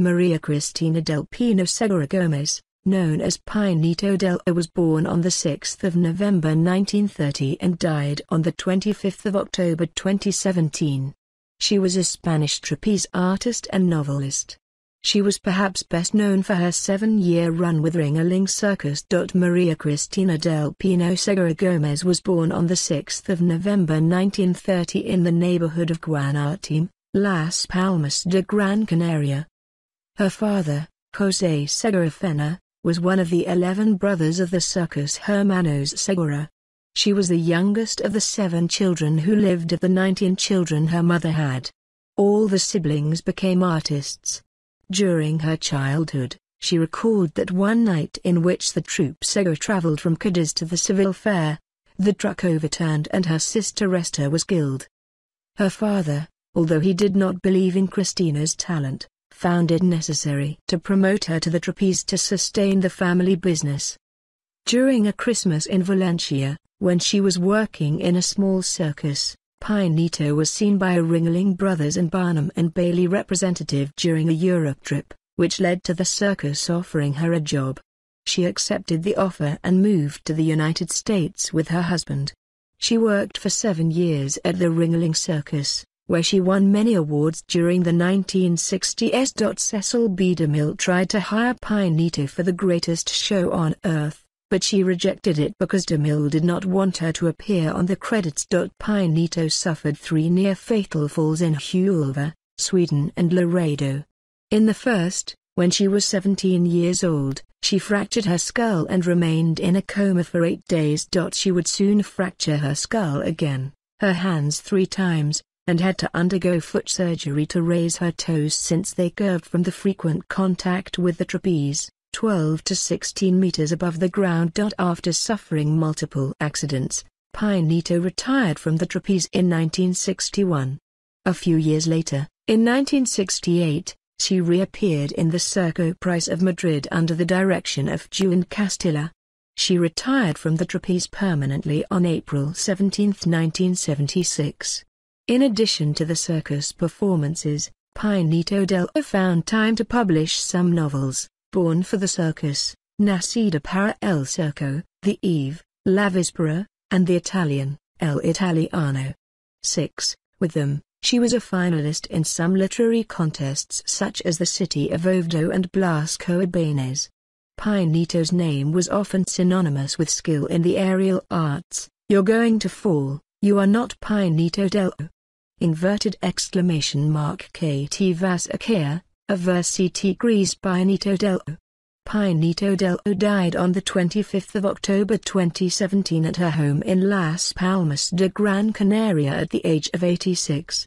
Maria Cristina del Pino Segura Gomez, known as Pinito del O was born on 6 November 1930 and died on 25 October 2017. She was a Spanish trapeze artist and novelist. She was perhaps best known for her seven-year run with Ringling Circus. Maria Cristina del Pino Segura Gomez was born on 6 November 1930 in the neighborhood of Guanartim, Las Palmas de Gran Canaria, her father, José Segura Fena, was one of the eleven brothers of the circus Hermanos Segura. She was the youngest of the seven children who lived of the 19 children her mother had. All the siblings became artists. During her childhood, she recalled that one night in which the troupe Segura traveled from Cadiz to the Seville Fair, the truck overturned and her sister Esther was killed. Her father, although he did not believe in Christina's talent, found it necessary to promote her to the trapeze to sustain the family business. During a Christmas in Valencia, when she was working in a small circus, Pinito was seen by a Ringling Brothers and Barnum and Bailey representative during a Europe trip, which led to the circus offering her a job. She accepted the offer and moved to the United States with her husband. She worked for seven years at the Ringling Circus, where she won many awards during the 1960s. Cecil B. DeMille tried to hire Pinita for the greatest show on earth, but she rejected it because DeMille did not want her to appear on the credits. Pinito suffered three near-fatal falls in Huelva, Sweden and Laredo. In the first, when she was 17 years old, she fractured her skull and remained in a coma for eight days. She would soon fracture her skull again, her hands three times, and had to undergo foot surgery to raise her toes since they curved from the frequent contact with the trapeze, 12 to 16 meters above the ground. After suffering multiple accidents, Pinito retired from the trapeze in 1961. A few years later, in 1968, she reappeared in the Circo Price of Madrid under the direction of Juan Castilla. She retired from the trapeze permanently on April 17, 1976. In addition to the circus performances, Pinito del O found time to publish some novels, Born for the Circus, Nascida para el Circo, The Eve, La Vispera, and The Italian, El Italiano. 6. With them, she was a finalist in some literary contests such as the city of Oviedo and Blasco Ibanez. Pinito's name was often synonymous with skill in the aerial arts, you're going to fall, you are not Pinito del O inverted exclamation mark KT vas Achaia, aversiti gris Pianito del O. Pianito del O died on the 25th of October 2017 at her home in Las Palmas de Gran Canaria at the age of 86.